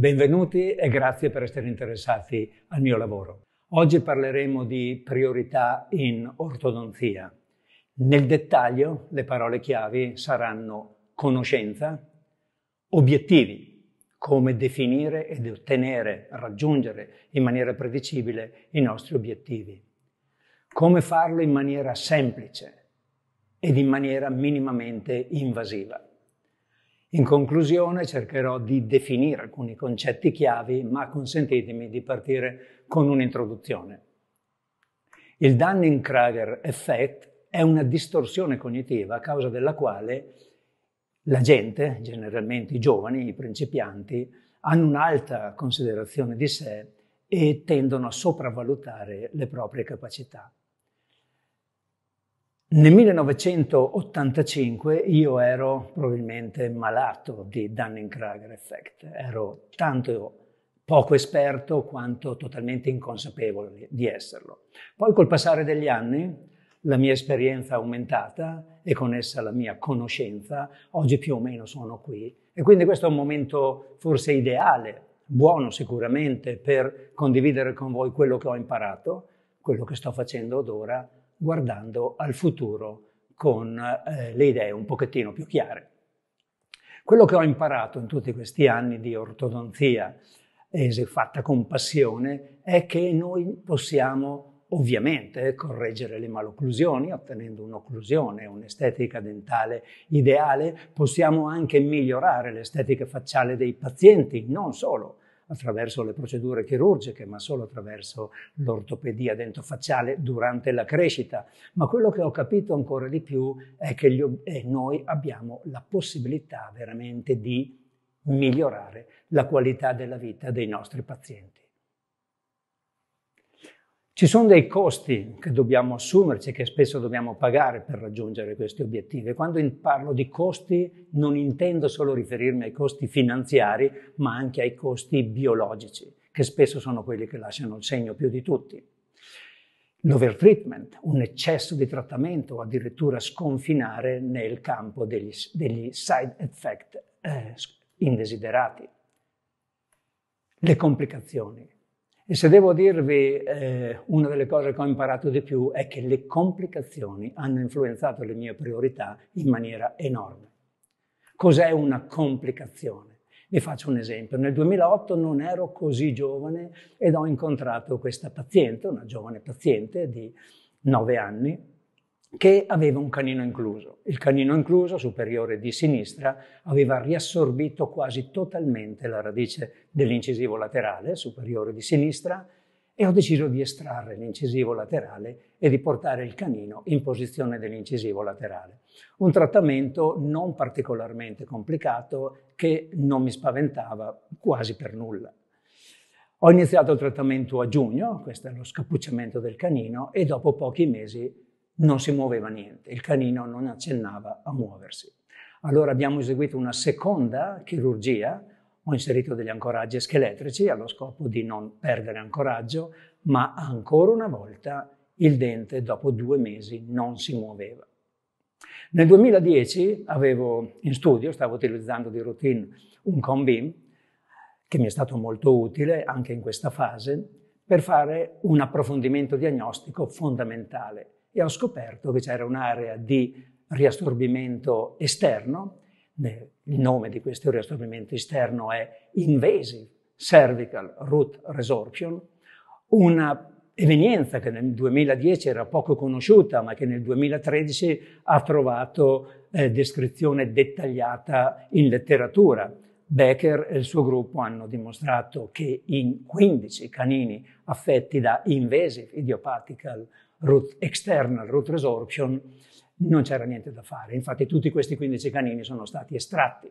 Benvenuti e grazie per essere interessati al mio lavoro. Oggi parleremo di priorità in ortodonzia. Nel dettaglio le parole chiavi saranno conoscenza, obiettivi, come definire ed ottenere, raggiungere in maniera predicibile i nostri obiettivi, come farlo in maniera semplice ed in maniera minimamente invasiva. In conclusione cercherò di definire alcuni concetti chiavi, ma consentitemi di partire con un'introduzione. Il Dunning-Kruger effect è una distorsione cognitiva a causa della quale la gente, generalmente i giovani, i principianti, hanno un'alta considerazione di sé e tendono a sopravvalutare le proprie capacità. Nel 1985 io ero probabilmente malato di Dunning-Kruger effect, ero tanto poco esperto quanto totalmente inconsapevole di esserlo. Poi col passare degli anni la mia esperienza è aumentata e con essa la mia conoscenza, oggi più o meno sono qui e quindi questo è un momento forse ideale, buono sicuramente per condividere con voi quello che ho imparato, quello che sto facendo ad ora guardando al futuro con eh, le idee un pochettino più chiare. Quello che ho imparato in tutti questi anni di ortodonzia fatta con passione è che noi possiamo ovviamente correggere le malocclusioni ottenendo un'occlusione, un'estetica dentale ideale, possiamo anche migliorare l'estetica facciale dei pazienti, non solo attraverso le procedure chirurgiche, ma solo attraverso l'ortopedia dentofacciale durante la crescita. Ma quello che ho capito ancora di più è che gli, eh, noi abbiamo la possibilità veramente di migliorare la qualità della vita dei nostri pazienti. Ci sono dei costi che dobbiamo assumerci, che spesso dobbiamo pagare per raggiungere questi obiettivi. Quando parlo di costi non intendo solo riferirmi ai costi finanziari, ma anche ai costi biologici, che spesso sono quelli che lasciano il segno più di tutti. L'overtreatment, un eccesso di trattamento o addirittura sconfinare nel campo degli, degli side effect eh, indesiderati. Le complicazioni, e se devo dirvi eh, una delle cose che ho imparato di più è che le complicazioni hanno influenzato le mie priorità in maniera enorme. Cos'è una complicazione? Vi faccio un esempio. Nel 2008 non ero così giovane ed ho incontrato questa paziente, una giovane paziente di 9 anni, che aveva un canino incluso. Il canino incluso, superiore di sinistra, aveva riassorbito quasi totalmente la radice dell'incisivo laterale, superiore di sinistra, e ho deciso di estrarre l'incisivo laterale e di portare il canino in posizione dell'incisivo laterale. Un trattamento non particolarmente complicato che non mi spaventava quasi per nulla. Ho iniziato il trattamento a giugno, questo è lo scappucciamento del canino, e dopo pochi mesi non si muoveva niente, il canino non accennava a muoversi. Allora abbiamo eseguito una seconda chirurgia, ho inserito degli ancoraggi scheletrici allo scopo di non perdere ancoraggio, ma ancora una volta il dente dopo due mesi non si muoveva. Nel 2010 avevo in studio, stavo utilizzando di routine un Conbeam, che mi è stato molto utile anche in questa fase, per fare un approfondimento diagnostico fondamentale e ho scoperto che c'era un'area di riassorbimento esterno, il nome di questo riassorbimento esterno è invasive cervical root resorption, una evenienza che nel 2010 era poco conosciuta ma che nel 2013 ha trovato eh, descrizione dettagliata in letteratura. Becker e il suo gruppo hanno dimostrato che in 15 canini affetti da invasive idiopathical root external root resorption, non c'era niente da fare. Infatti tutti questi 15 canini sono stati estratti.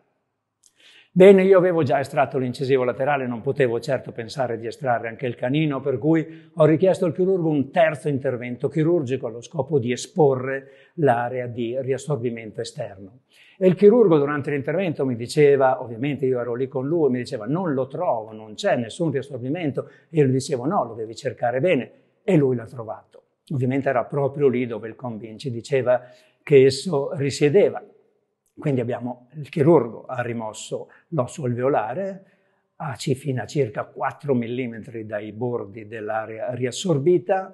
Bene, io avevo già estratto l'incisivo laterale, non potevo certo pensare di estrarre anche il canino, per cui ho richiesto al chirurgo un terzo intervento chirurgico allo scopo di esporre l'area di riassorbimento esterno. E il chirurgo durante l'intervento mi diceva, ovviamente io ero lì con lui, mi diceva non lo trovo, non c'è nessun riassorbimento, e io gli dicevo no, lo devi cercare bene, e lui l'ha trovato. Ovviamente era proprio lì dove il Convinci diceva che esso risiedeva. Quindi abbiamo il chirurgo ha rimosso l'osso alveolare a, fino a circa 4 mm dai bordi dell'area riassorbita,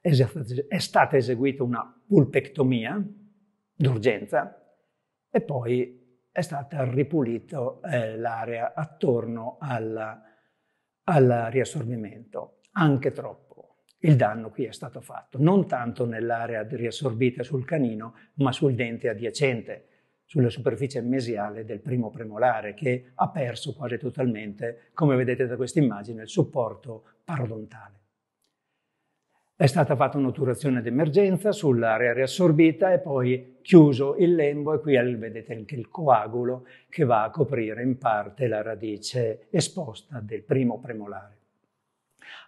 è stata eseguita una pulpectomia d'urgenza e poi è stata ripulita eh, l'area attorno alla, al riassorbimento, anche troppo il danno qui è stato fatto, non tanto nell'area riassorbita sul canino, ma sul dente adiacente, sulla superficie mesiale del primo premolare, che ha perso quasi totalmente, come vedete da questa immagine, il supporto parodontale. È stata fatta un'otturazione d'emergenza sull'area riassorbita e poi chiuso il lembo e qui vedete anche il coagulo che va a coprire in parte la radice esposta del primo premolare.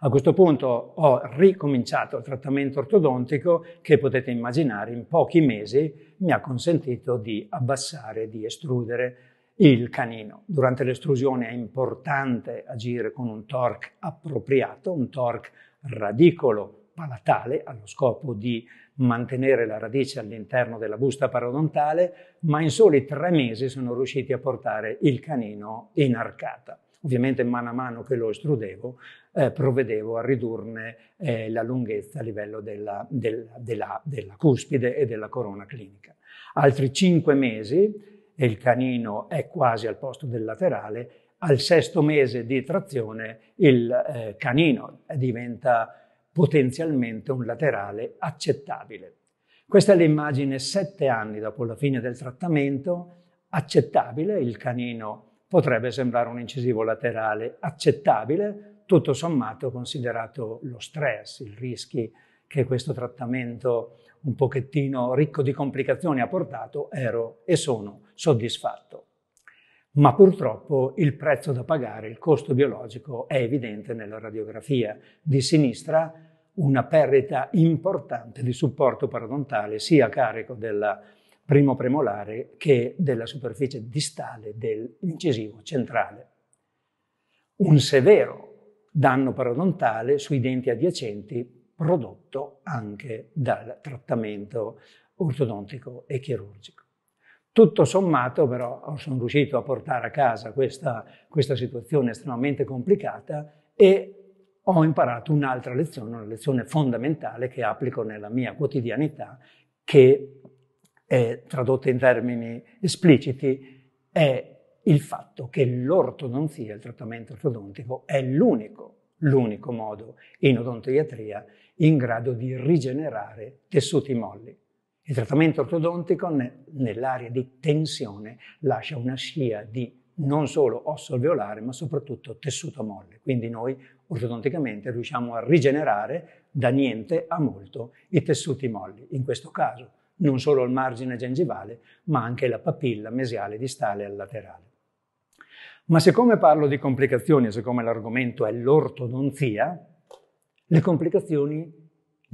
A questo punto ho ricominciato il trattamento ortodontico che potete immaginare in pochi mesi mi ha consentito di abbassare, di estrudere il canino. Durante l'estrusione è importante agire con un torque appropriato, un torque radicolo palatale allo scopo di mantenere la radice all'interno della busta parodontale, ma in soli tre mesi sono riusciti a portare il canino in arcata. Ovviamente mano a mano che lo estrudevo eh, provvedevo a ridurne eh, la lunghezza a livello della, del, della, della cuspide e della corona clinica. Altri cinque mesi e il canino è quasi al posto del laterale, al sesto mese di trazione il eh, canino diventa potenzialmente un laterale accettabile. Questa è l'immagine sette anni dopo la fine del trattamento, accettabile, il canino potrebbe sembrare un incisivo laterale accettabile, tutto sommato considerato lo stress, i rischi che questo trattamento un pochettino ricco di complicazioni ha portato, ero e sono soddisfatto. Ma purtroppo il prezzo da pagare, il costo biologico, è evidente nella radiografia. Di sinistra una perdita importante di supporto parodontale sia a carico della primo premolare che della superficie distale dell'incisivo centrale. Un severo danno parodontale sui denti adiacenti prodotto anche dal trattamento ortodontico e chirurgico. Tutto sommato però sono riuscito a portare a casa questa, questa situazione estremamente complicata e ho imparato un'altra lezione, una lezione fondamentale che applico nella mia quotidianità, che eh, tradotta in termini espliciti, è il fatto che l'ortodonzia, il trattamento ortodontico, è l'unico, l'unico modo in odontoiatria in grado di rigenerare tessuti molli. Il trattamento ortodontico ne, nell'area di tensione lascia una scia di non solo osso alveolare, ma soprattutto tessuto molle. Quindi noi ortodonticamente riusciamo a rigenerare da niente a molto i tessuti molli. In questo caso non solo al margine gengivale, ma anche la papilla mesiale distale al laterale. Ma siccome parlo di complicazioni, siccome l'argomento è l'ortodonzia, le complicazioni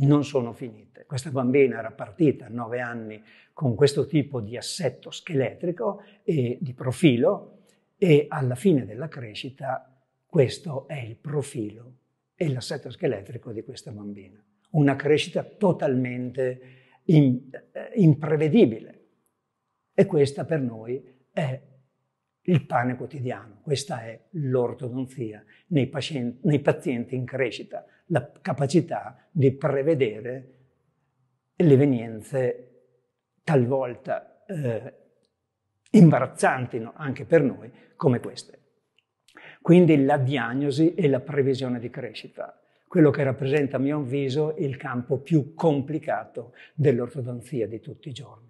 non sono finite. Questa bambina era partita a 9 anni con questo tipo di assetto scheletrico e di profilo e alla fine della crescita questo è il profilo e l'assetto scheletrico di questa bambina. Una crescita totalmente in, eh, imprevedibile. E questa per noi è il pane quotidiano, questa è l'ortodonzia nei, pazienti, nei pazienti in crescita, la capacità di prevedere le evenienze talvolta eh, imbarazzanti no? anche per noi come queste. Quindi la diagnosi e la previsione di crescita quello che rappresenta a mio avviso il campo più complicato dell'ortodonzia di tutti i giorni.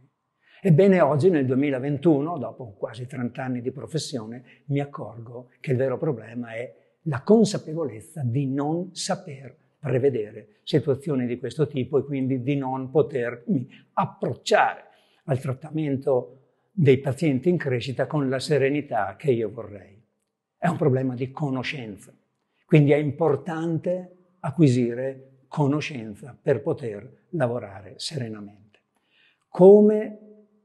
Ebbene oggi, nel 2021, dopo quasi 30 anni di professione, mi accorgo che il vero problema è la consapevolezza di non saper prevedere situazioni di questo tipo e quindi di non potermi approcciare al trattamento dei pazienti in crescita con la serenità che io vorrei. È un problema di conoscenza, quindi è importante acquisire conoscenza per poter lavorare serenamente. Come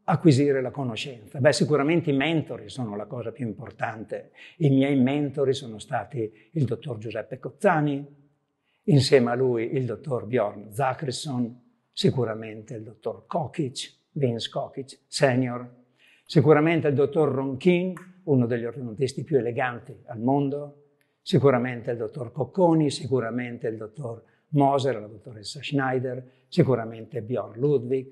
acquisire la conoscenza? Beh, sicuramente i mentori sono la cosa più importante. I miei mentori sono stati il dottor Giuseppe Cozzani, insieme a lui il dottor Bjorn Zachrisson, sicuramente il dottor Kokic, Vince Kokic, senior, sicuramente il dottor Ronkin, uno degli ortodontisti più eleganti al mondo, sicuramente il dottor Cocconi, sicuramente il dottor Moser, la dottoressa Schneider, sicuramente Bjorn Ludwig,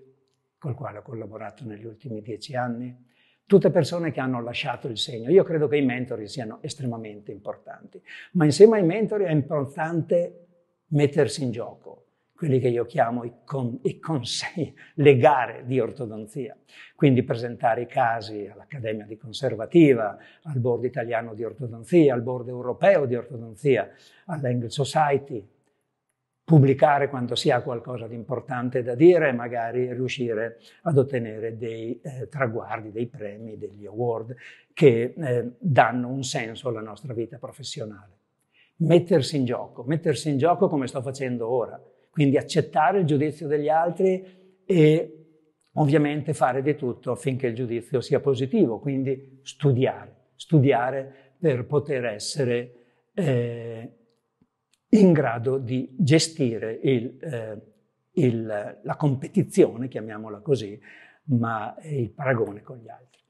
col quale ho collaborato negli ultimi dieci anni, tutte persone che hanno lasciato il segno. Io credo che i mentori siano estremamente importanti, ma insieme ai mentori è importante mettersi in gioco, quelli che io chiamo i, con, i consegni, le gare di ortodonzia. Quindi presentare i casi all'Accademia di Conservativa, al Board Italiano di Ortodonzia, al Board Europeo di Ortodonzia, all'Engle Society, pubblicare quando si ha qualcosa di importante da dire e magari riuscire ad ottenere dei eh, traguardi, dei premi, degli award che eh, danno un senso alla nostra vita professionale. Mettersi in gioco, mettersi in gioco come sto facendo ora, quindi accettare il giudizio degli altri e ovviamente fare di tutto affinché il giudizio sia positivo, quindi studiare, studiare per poter essere eh, in grado di gestire il, eh, il, la competizione, chiamiamola così, ma il paragone con gli altri.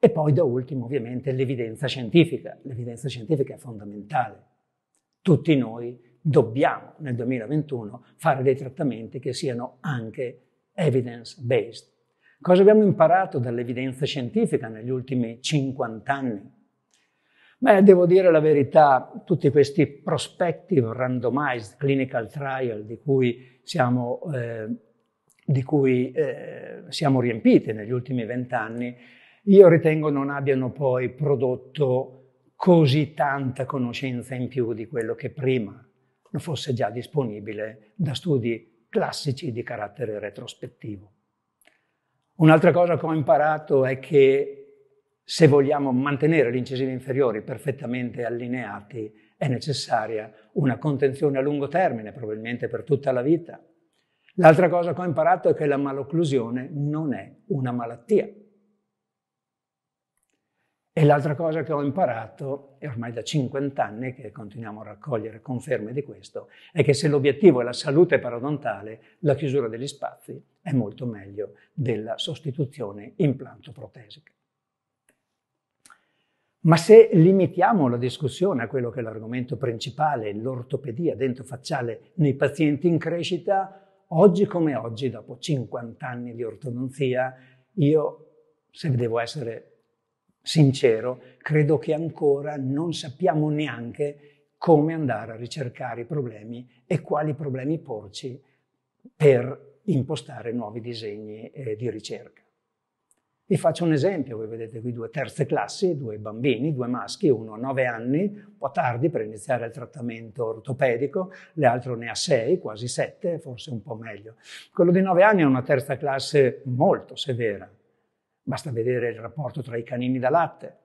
E poi da ultimo ovviamente l'evidenza scientifica. L'evidenza scientifica è fondamentale. Tutti noi dobbiamo nel 2021 fare dei trattamenti che siano anche evidence-based. Cosa abbiamo imparato dall'evidenza scientifica negli ultimi 50 anni? Beh, devo dire la verità, tutti questi prospective randomized clinical trial di cui siamo, eh, di cui, eh, siamo riempiti negli ultimi vent'anni, io ritengo non abbiano poi prodotto così tanta conoscenza in più di quello che prima fosse già disponibile da studi classici di carattere retrospettivo. Un'altra cosa che ho imparato è che se vogliamo mantenere gli incisivi inferiori perfettamente allineati è necessaria una contenzione a lungo termine, probabilmente per tutta la vita. L'altra cosa che ho imparato è che la malocclusione non è una malattia. E l'altra cosa che ho imparato, e ormai da 50 anni che continuiamo a raccogliere conferme di questo, è che se l'obiettivo è la salute parodontale, la chiusura degli spazi è molto meglio della sostituzione implanto-protesica. Ma se limitiamo la discussione a quello che è l'argomento principale, l'ortopedia dentrofacciale nei pazienti in crescita, oggi come oggi, dopo 50 anni di ortodonzia, io, se devo essere sincero, credo che ancora non sappiamo neanche come andare a ricercare i problemi e quali problemi porci per impostare nuovi disegni eh, di ricerca. Vi faccio un esempio, voi vedete qui due terze classi, due bambini, due maschi, uno ha 9 anni, un po' tardi per iniziare il trattamento ortopedico, l'altro ne ha 6, quasi 7, forse un po' meglio. Quello di 9 anni è una terza classe molto severa, Basta vedere il rapporto tra i canini da latte.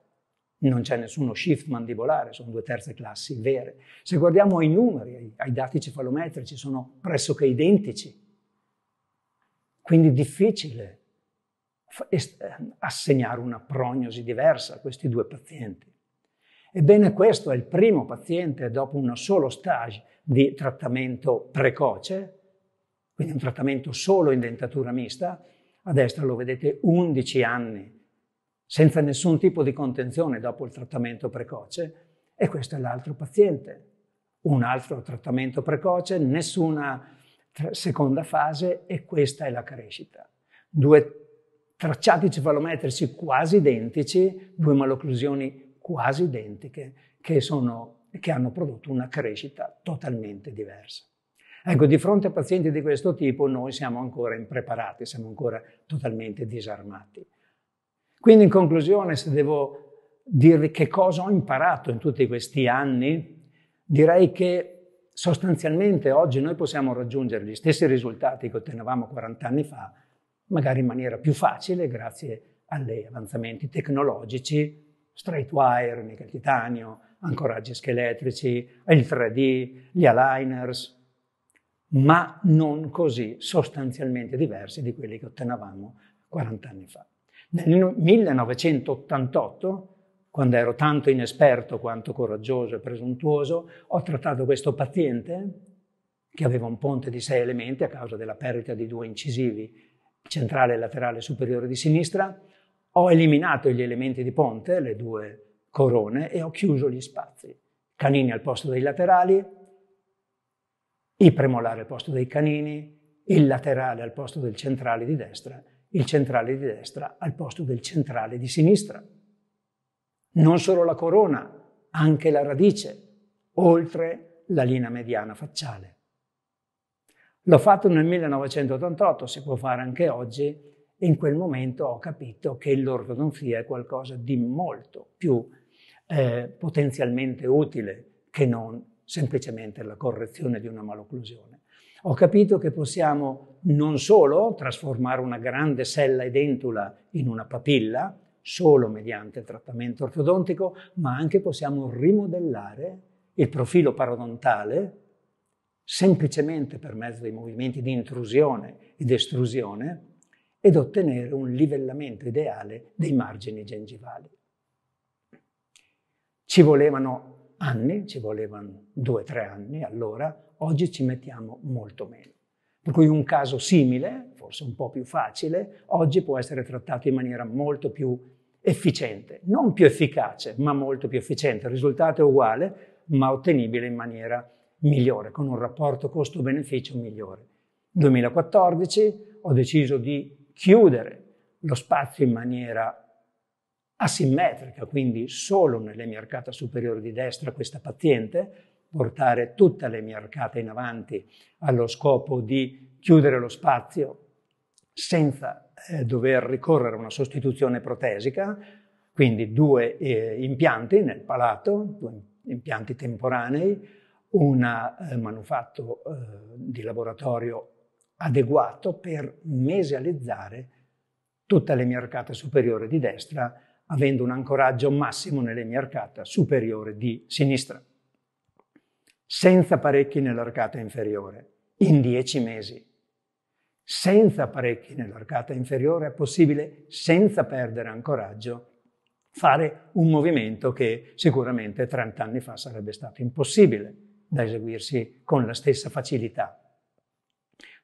Non c'è nessuno shift mandibolare, sono due terze classi vere. Se guardiamo ai numeri, ai dati cefalometrici, sono pressoché identici. Quindi è difficile eh, assegnare una prognosi diversa a questi due pazienti. Ebbene, questo è il primo paziente dopo uno solo stage di trattamento precoce, quindi un trattamento solo in dentatura mista, a destra lo vedete 11 anni, senza nessun tipo di contenzione dopo il trattamento precoce. E questo è l'altro paziente. Un altro trattamento precoce, nessuna seconda fase e questa è la crescita. Due tracciati cefalometrici quasi identici, due malocclusioni quasi identiche che, sono, che hanno prodotto una crescita totalmente diversa. Ecco, di fronte a pazienti di questo tipo noi siamo ancora impreparati, siamo ancora totalmente disarmati. Quindi in conclusione, se devo dirvi che cosa ho imparato in tutti questi anni, direi che sostanzialmente oggi noi possiamo raggiungere gli stessi risultati che ottenevamo 40 anni fa, magari in maniera più facile grazie agli avanzamenti tecnologici, straight wire, nickel titanio, ancoraggi scheletrici, il 3D, gli aligners, ma non così sostanzialmente diversi di quelli che ottenevamo 40 anni fa. Nel 1988, quando ero tanto inesperto quanto coraggioso e presuntuoso, ho trattato questo paziente che aveva un ponte di sei elementi a causa della perdita di due incisivi centrale e laterale superiore di sinistra, ho eliminato gli elementi di ponte, le due corone, e ho chiuso gli spazi. Canini al posto dei laterali, il premolare al posto dei canini, il laterale al posto del centrale di destra, il centrale di destra al posto del centrale di sinistra. Non solo la corona, anche la radice, oltre la linea mediana facciale. L'ho fatto nel 1988, si può fare anche oggi, e in quel momento ho capito che l'ortodonzia è qualcosa di molto più eh, potenzialmente utile che non semplicemente la correzione di una malocclusione. Ho capito che possiamo non solo trasformare una grande sella edentula in una papilla, solo mediante il trattamento ortodontico, ma anche possiamo rimodellare il profilo parodontale semplicemente per mezzo dei movimenti di intrusione ed estrusione ed ottenere un livellamento ideale dei margini gengivali. Ci volevano anni, ci volevano due o tre anni allora, oggi ci mettiamo molto meno. Per cui un caso simile, forse un po' più facile, oggi può essere trattato in maniera molto più efficiente, non più efficace, ma molto più efficiente. Il risultato è uguale, ma ottenibile in maniera migliore, con un rapporto costo-beneficio migliore. 2014 ho deciso di chiudere lo spazio in maniera asimmetrica, quindi solo nelle mie arcate superiori di destra questa paziente, portare tutta le mie arcate in avanti allo scopo di chiudere lo spazio senza eh, dover ricorrere a una sostituzione protesica, quindi due eh, impianti nel palato, due impianti temporanei, un eh, manufatto eh, di laboratorio adeguato per mesializzare tutta le mie arcate superiori di destra avendo un ancoraggio massimo nelle mie arcata superiore di sinistra, senza parecchi nell'arcata inferiore, in 10 mesi. Senza parecchi nell'arcata inferiore è possibile, senza perdere ancoraggio, fare un movimento che sicuramente 30 anni fa sarebbe stato impossibile da eseguirsi con la stessa facilità.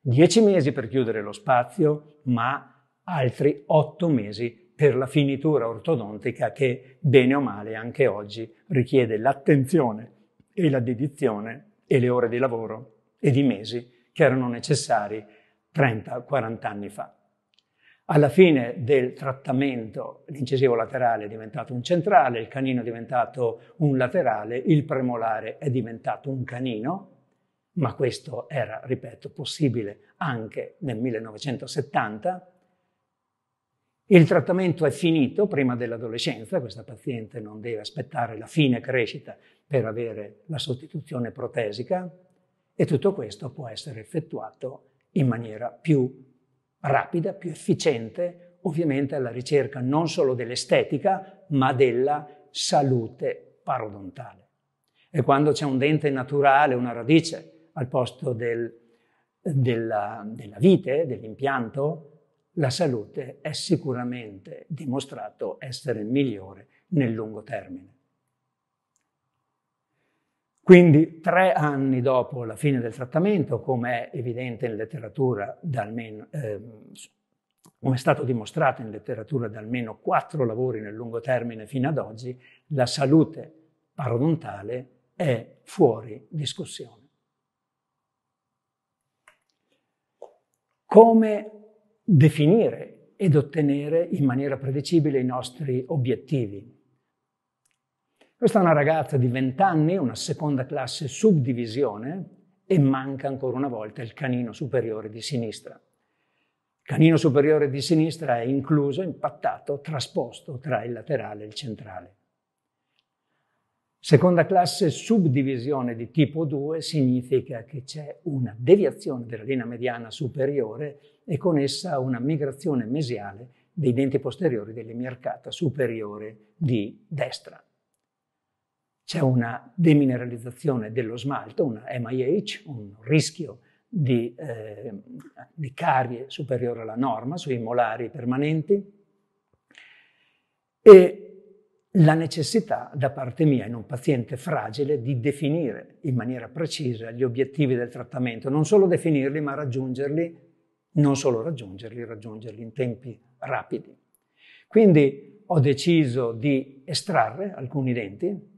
Dieci mesi per chiudere lo spazio, ma altri otto mesi per la finitura ortodontica che bene o male anche oggi richiede l'attenzione e la dedizione e le ore di lavoro e di mesi che erano necessari 30-40 anni fa. Alla fine del trattamento l'incisivo laterale è diventato un centrale, il canino è diventato un laterale, il premolare è diventato un canino, ma questo era, ripeto, possibile anche nel 1970 il trattamento è finito prima dell'adolescenza, questa paziente non deve aspettare la fine crescita per avere la sostituzione protesica e tutto questo può essere effettuato in maniera più rapida, più efficiente, ovviamente alla ricerca non solo dell'estetica ma della salute parodontale. E quando c'è un dente naturale, una radice, al posto del, della, della vite, dell'impianto, la salute è sicuramente dimostrato essere migliore nel lungo termine. Quindi tre anni dopo la fine del trattamento, come è evidente in letteratura, almeno, ehm, come è stato dimostrato in letteratura da almeno quattro lavori nel lungo termine fino ad oggi, la salute parodontale è fuori discussione. Come definire ed ottenere in maniera predecibile i nostri obiettivi. Questa è una ragazza di 20 anni, una seconda classe suddivisione e manca ancora una volta il canino superiore di sinistra. Il canino superiore di sinistra è incluso, impattato, trasposto tra il laterale e il centrale. Seconda classe subdivisione di tipo 2 significa che c'è una deviazione della linea mediana superiore e con essa una migrazione mesiale dei denti posteriori dell'emiarcata superiore di destra. C'è una demineralizzazione dello smalto, una MIH, un rischio di, eh, di carie superiore alla norma sui molari permanenti e la necessità da parte mia in un paziente fragile di definire in maniera precisa gli obiettivi del trattamento, non solo definirli ma raggiungerli, non solo raggiungerli, raggiungerli in tempi rapidi. Quindi ho deciso di estrarre alcuni denti,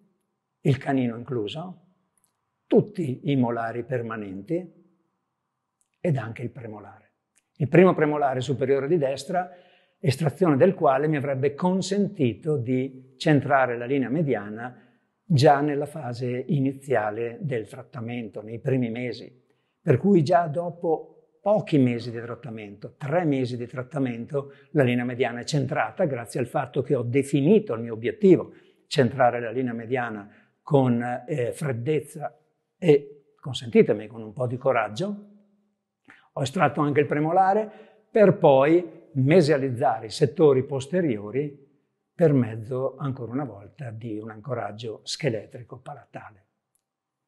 il canino incluso, tutti i molari permanenti ed anche il premolare. Il primo premolare superiore di destra estrazione del quale mi avrebbe consentito di centrare la linea mediana già nella fase iniziale del trattamento, nei primi mesi. Per cui già dopo pochi mesi di trattamento, tre mesi di trattamento, la linea mediana è centrata grazie al fatto che ho definito il mio obiettivo, centrare la linea mediana con eh, freddezza e, consentitemi, con un po' di coraggio. Ho estratto anche il premolare per poi mesializzare i settori posteriori per mezzo, ancora una volta, di un ancoraggio scheletrico palatale.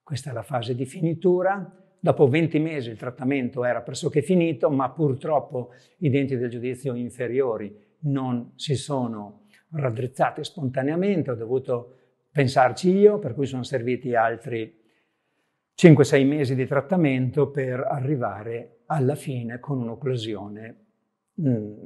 Questa è la fase di finitura. Dopo 20 mesi il trattamento era pressoché finito, ma purtroppo i denti del giudizio inferiori non si sono raddrizzati spontaneamente, ho dovuto pensarci io, per cui sono serviti altri 5-6 mesi di trattamento per arrivare alla fine con un'occlusione mh, mm,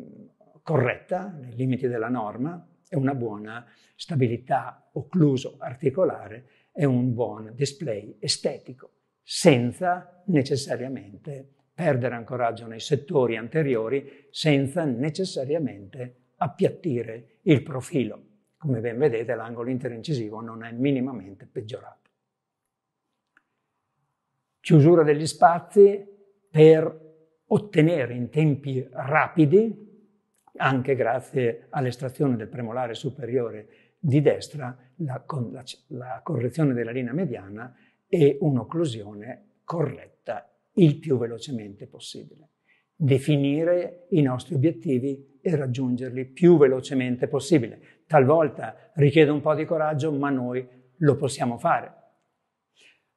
corretta, nei limiti della norma, e una buona stabilità occluso-articolare e un buon display estetico, senza necessariamente perdere ancoraggio nei settori anteriori, senza necessariamente appiattire il profilo. Come ben vedete l'angolo interincisivo non è minimamente peggiorato. Chiusura degli spazi per ottenere in tempi rapidi, anche grazie all'estrazione del premolare superiore di destra, la, la, la correzione della linea mediana e un'occlusione corretta il più velocemente possibile. Definire i nostri obiettivi e raggiungerli più velocemente possibile. Talvolta richiede un po' di coraggio, ma noi lo possiamo fare.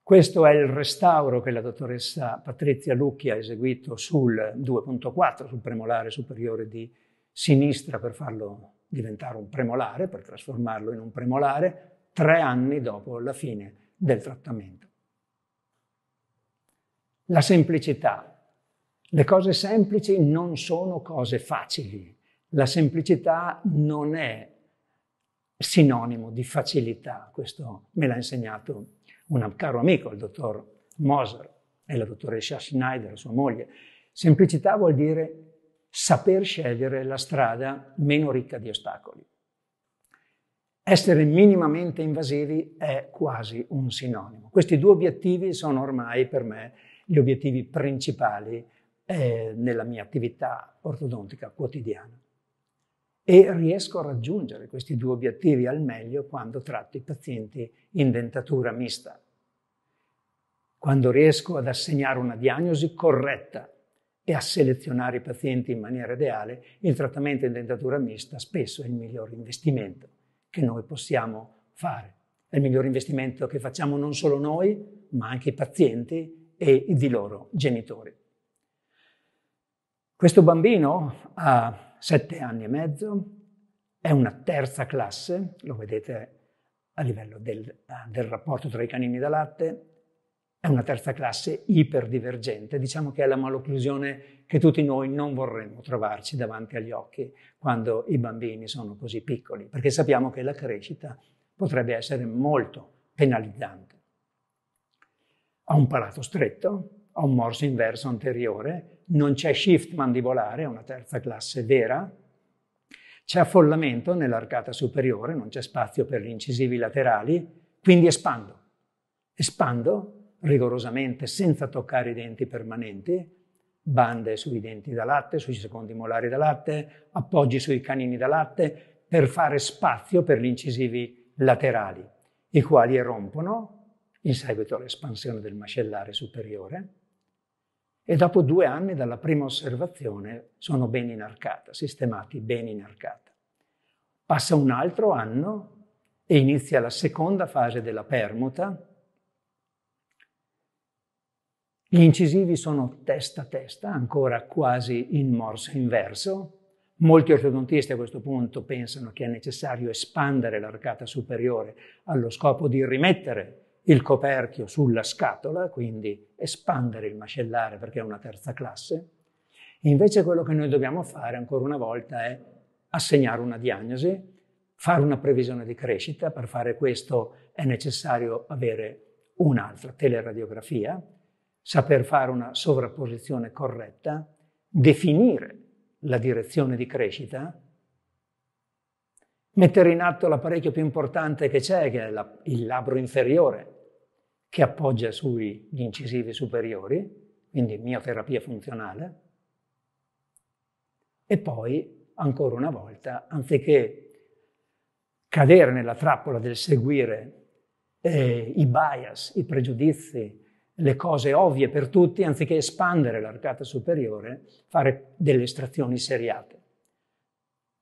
Questo è il restauro che la dottoressa Patrizia Lucchi ha eseguito sul 2.4, sul premolare superiore di sinistra per farlo diventare un premolare, per trasformarlo in un premolare, tre anni dopo la fine del trattamento. La semplicità. Le cose semplici non sono cose facili. La semplicità non è sinonimo di facilità, questo me l'ha insegnato un caro amico, il dottor Moser e la dottoressa Schneider, sua moglie. Semplicità vuol dire saper scegliere la strada meno ricca di ostacoli. Essere minimamente invasivi è quasi un sinonimo. Questi due obiettivi sono ormai per me gli obiettivi principali eh, nella mia attività ortodontica quotidiana e riesco a raggiungere questi due obiettivi al meglio quando tratto i pazienti in dentatura mista. Quando riesco ad assegnare una diagnosi corretta e a selezionare i pazienti in maniera ideale, il trattamento in dentatura mista spesso è il miglior investimento che noi possiamo fare. È il miglior investimento che facciamo non solo noi, ma anche i pazienti e i di loro genitori. Questo bambino ha sette anni e mezzo, è una terza classe, lo vedete a livello del, eh, del rapporto tra i canini da latte, è una terza classe iperdivergente, diciamo che è la malocclusione che tutti noi non vorremmo trovarci davanti agli occhi quando i bambini sono così piccoli, perché sappiamo che la crescita potrebbe essere molto penalizzante. Ha un palato stretto, ha un morso inverso anteriore, non c'è shift mandibolare, è una terza classe vera, c'è affollamento nell'arcata superiore, non c'è spazio per gli incisivi laterali, quindi espando. Espando rigorosamente senza toccare i denti permanenti, bande sui denti da latte, sui secondi molari da latte, appoggi sui canini da latte, per fare spazio per gli incisivi laterali, i quali erompono in seguito all'espansione del mascellare superiore e dopo due anni dalla prima osservazione sono ben in arcata, sistemati ben in arcata. Passa un altro anno e inizia la seconda fase della permuta. Gli incisivi sono testa a testa, ancora quasi in morso inverso. Molti ortodontisti a questo punto pensano che è necessario espandere l'arcata superiore allo scopo di rimettere il coperchio sulla scatola, quindi espandere il macellare perché è una terza classe. Invece quello che noi dobbiamo fare ancora una volta è assegnare una diagnosi, fare una previsione di crescita. Per fare questo è necessario avere un'altra teleradiografia, saper fare una sovrapposizione corretta, definire la direzione di crescita mettere in atto l'apparecchio più importante che c'è, che è la, il labbro inferiore, che appoggia sugli incisivi superiori, quindi mioterapia funzionale, e poi, ancora una volta, anziché cadere nella trappola del seguire eh, i bias, i pregiudizi, le cose ovvie per tutti, anziché espandere l'arcata superiore, fare delle estrazioni seriate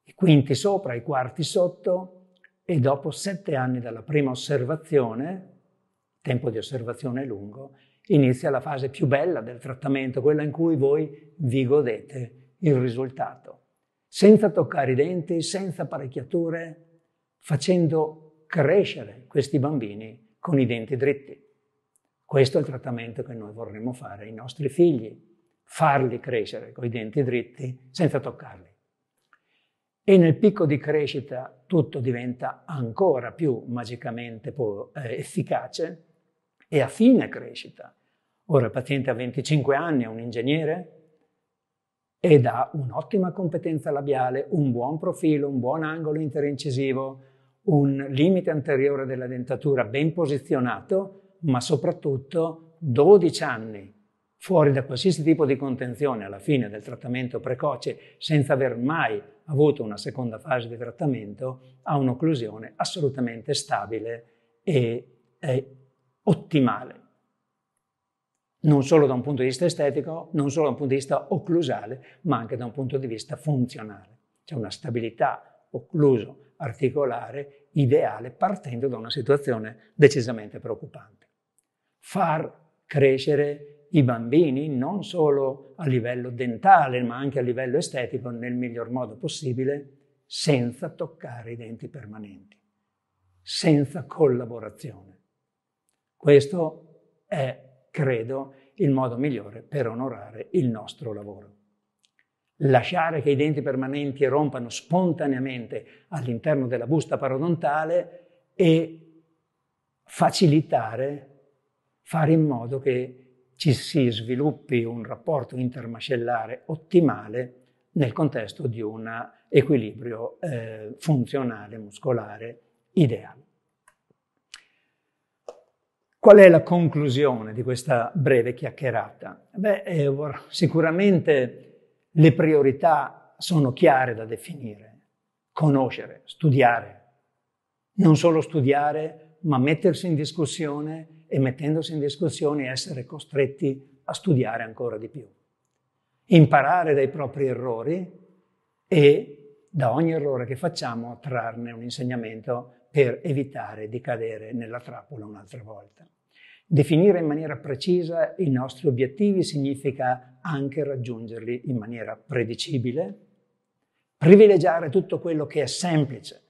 i quinti sopra, i quarti sotto e dopo sette anni dalla prima osservazione, tempo di osservazione lungo, inizia la fase più bella del trattamento, quella in cui voi vi godete il risultato, senza toccare i denti, senza apparecchiature, facendo crescere questi bambini con i denti dritti. Questo è il trattamento che noi vorremmo fare ai nostri figli, farli crescere con i denti dritti senza toccarli e nel picco di crescita tutto diventa ancora più magicamente eh, efficace e a fine crescita. Ora il paziente ha 25 anni, è un ingegnere ed ha un'ottima competenza labiale, un buon profilo, un buon angolo interincisivo, un limite anteriore della dentatura ben posizionato, ma soprattutto 12 anni fuori da qualsiasi tipo di contenzione alla fine del trattamento precoce senza aver mai avuto una seconda fase di trattamento ha un'occlusione assolutamente stabile e, e ottimale. Non solo da un punto di vista estetico, non solo da un punto di vista occlusale, ma anche da un punto di vista funzionale. C'è una stabilità occluso articolare ideale partendo da una situazione decisamente preoccupante. Far crescere i bambini non solo a livello dentale ma anche a livello estetico nel miglior modo possibile senza toccare i denti permanenti, senza collaborazione. Questo è, credo, il modo migliore per onorare il nostro lavoro. Lasciare che i denti permanenti rompano spontaneamente all'interno della busta parodontale e facilitare, fare in modo che ci si sviluppi un rapporto intermascellare ottimale nel contesto di un equilibrio eh, funzionale muscolare ideale. Qual è la conclusione di questa breve chiacchierata? Beh, eh, sicuramente le priorità sono chiare da definire, conoscere, studiare, non solo studiare, ma mettersi in discussione e mettendosi in discussione essere costretti a studiare ancora di più. Imparare dai propri errori e da ogni errore che facciamo trarne un insegnamento per evitare di cadere nella trappola un'altra volta. Definire in maniera precisa i nostri obiettivi significa anche raggiungerli in maniera predicibile, privilegiare tutto quello che è semplice,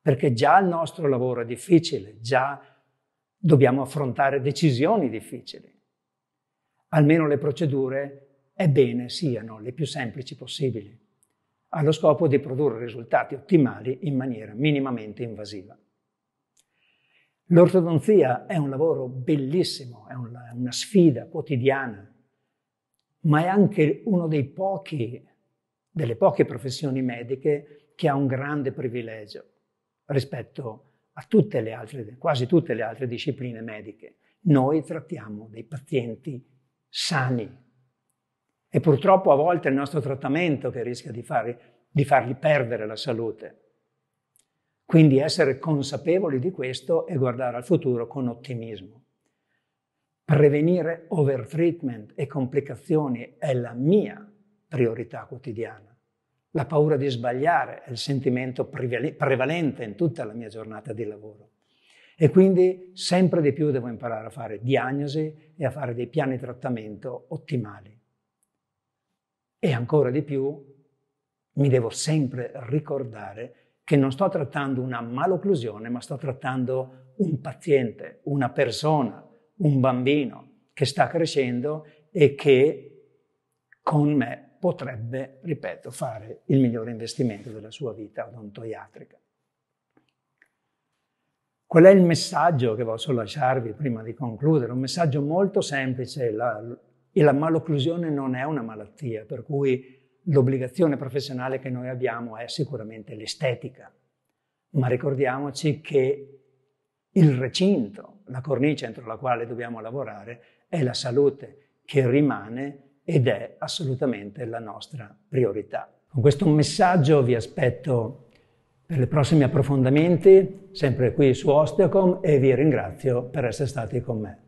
perché già il nostro lavoro è difficile, già Dobbiamo affrontare decisioni difficili. Almeno le procedure è bene siano le più semplici possibili, allo scopo di produrre risultati ottimali in maniera minimamente invasiva. L'ortodonzia è un lavoro bellissimo, è una, una sfida quotidiana, ma è anche uno dei pochi, delle poche professioni mediche che ha un grande privilegio rispetto a a tutte le altre, quasi tutte le altre discipline mediche. Noi trattiamo dei pazienti sani e purtroppo a volte è il nostro trattamento che rischia di, farli, di fargli perdere la salute. Quindi essere consapevoli di questo e guardare al futuro con ottimismo. Prevenire overtreatment e complicazioni è la mia priorità quotidiana. La paura di sbagliare è il sentimento prevalente in tutta la mia giornata di lavoro. E quindi sempre di più devo imparare a fare diagnosi e a fare dei piani di trattamento ottimali. E ancora di più mi devo sempre ricordare che non sto trattando una malocclusione, ma sto trattando un paziente, una persona, un bambino che sta crescendo e che con me potrebbe, ripeto, fare il migliore investimento della sua vita odontoiatrica. Qual è il messaggio che posso lasciarvi prima di concludere? Un messaggio molto semplice, la, e la malocclusione non è una malattia, per cui l'obbligazione professionale che noi abbiamo è sicuramente l'estetica, ma ricordiamoci che il recinto, la cornice entro la quale dobbiamo lavorare, è la salute, che rimane ed è assolutamente la nostra priorità. Con questo messaggio vi aspetto per i prossimi approfondimenti, sempre qui su Osteocom e vi ringrazio per essere stati con me.